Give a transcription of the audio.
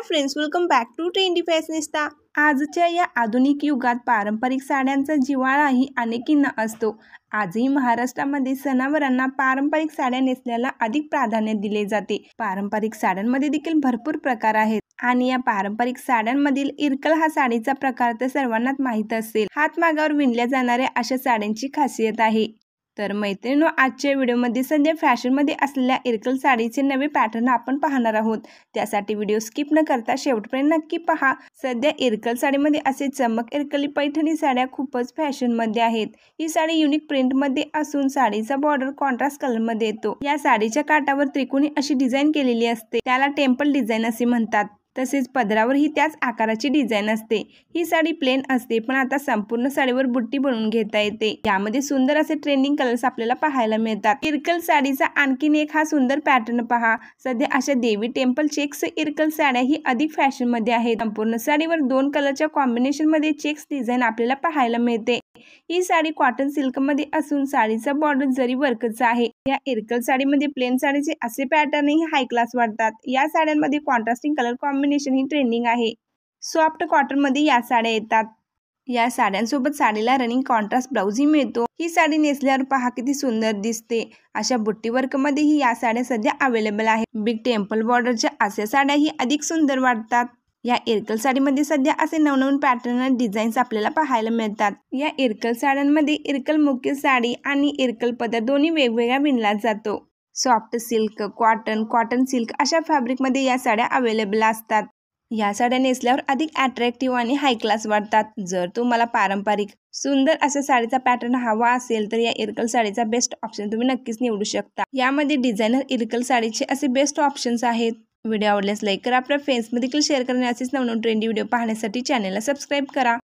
high friends welcome back to trendy fashionista आजच्या या आधुनिक युगात पारंपरिक साड्यांचा जिवाळाही अनेकींना असतो आजही महाराष्ट्रामध्ये सणावरांना पारंपरिक साड्या नेसण्याला अधिक प्राधान्य दिले जाते पारंपरिक साड्यांमध्ये देखील भरपूर प्रकार आहेत आणि या पारंपरिक साड्यांमधील इरकल हा साडीचा प्रकार तर सर्वांनाच माहीत असेल हातमागावर विणल्या जाणाऱ्या अशा साड्यांची खासियत आहे तर मैत्रिणी आजच्या व्हिडिओमध्ये सध्या फॅशनमध्ये असलेल्या इरकल साडीचे नवे पॅटर्न आपण पाहणार आहोत त्यासाठी व्हिडिओ स्किप न करता शेवटपर्यंत नक्की पहा सध्या इरकल साडीमध्ये असे चमक इरकली पैठणी साड्या खूपच फॅशनमध्ये आहेत ही साडी युनिक प्रिंटमध्ये असून साडीचा बॉर्डर कॉन्ट्रास्ट कलरमध्ये येतो या साडीच्या काटावर त्रिकोणी अशी डिझाईन केलेली असते त्याला टेम्पल डिझाईन असे म्हणतात तसेच पदरावर ही त्याच आकाराची डिझाईन असते ही साडी प्लेन असते पण आता संपूर्ण साडीवर बुट्टी बनवून घेता येते यामध्ये सुंदर असे ट्रेंडिंग कलर्स आपल्याला पाहायला मिळतात इरकल साडीचा आणखीन एक हा सुंदर पॅटर्न पहा सध्या अशा देवी टेम्पल चेक्स इरकल साड्या ही अधिक फॅशन मध्ये आहेत संपूर्ण साडीवर दोन कलरच्या कॉम्बिनेशन मध्ये चेक्स डिझाईन आपल्याला पाहायला मिळते ही साडी कॉटन सिल्क मध्ये असून साडीचा बॉर्डर जरी वर्कचा आहे या एरकल साडीमध्ये प्लेन साडीचे असे पॅटर्न ही हाय क्लास वाटतात या साड्यांमध्ये कॉन्ट्रास्टिंग कलर कॉम्बिनेशन ही ट्रेंडिंग आहे सॉफ्ट कॉटन मध्ये या साड्या येतात या साड्यांसोबत साडीला रनिंग कॉन्ट्रास्ट ही मिळतो ही साडी नेसल्यावर पहा किती सुंदर दिसते अशा बुट्टी ही या साड्या सध्या अवेलेबल आहे बिग टेम्पल बॉर्डरच्या अशा साड्याही अधिक सुंदर वाटतात या एरकल साडीमध्ये सध्या असे नवनवीन पॅटर्न डिझाईन्स आपल्याला पाहायला मिळतात या एरकल साड्यांमध्ये इरकल मुख्य साडी आणि इरकल पदर दोन्ही वेगवेगळ्या विणला जातो soft silk cotton cotton silk अशा फॅब्रिकमध्ये या साड्या अवेलेबल असतात या साड्या नेसल्यावर अधिक अट्रॅक्टिव्ह आणि हाय क्लास वाटतात जर तुम्हाला पारंपरिक सुंदर अशा साडीचा पॅटर्न हवा असेल तर या इरकल साडीचा बेस्ट ऑप्शन तुम्ही नक्कीच निवडू शकता यामध्ये डिझायनर इरकल साडीचे असे बेस्ट ऑप्शन्स आहेत व्हिडिओ आवडल्यास लाईक करा आपल्या फ्रेंड्समध्ये देखील शेअर करणे असेच नवनव ट्रेंडी व्हिडिओ पाहण्यासाठी चॅनलला सबस्क्राईब करा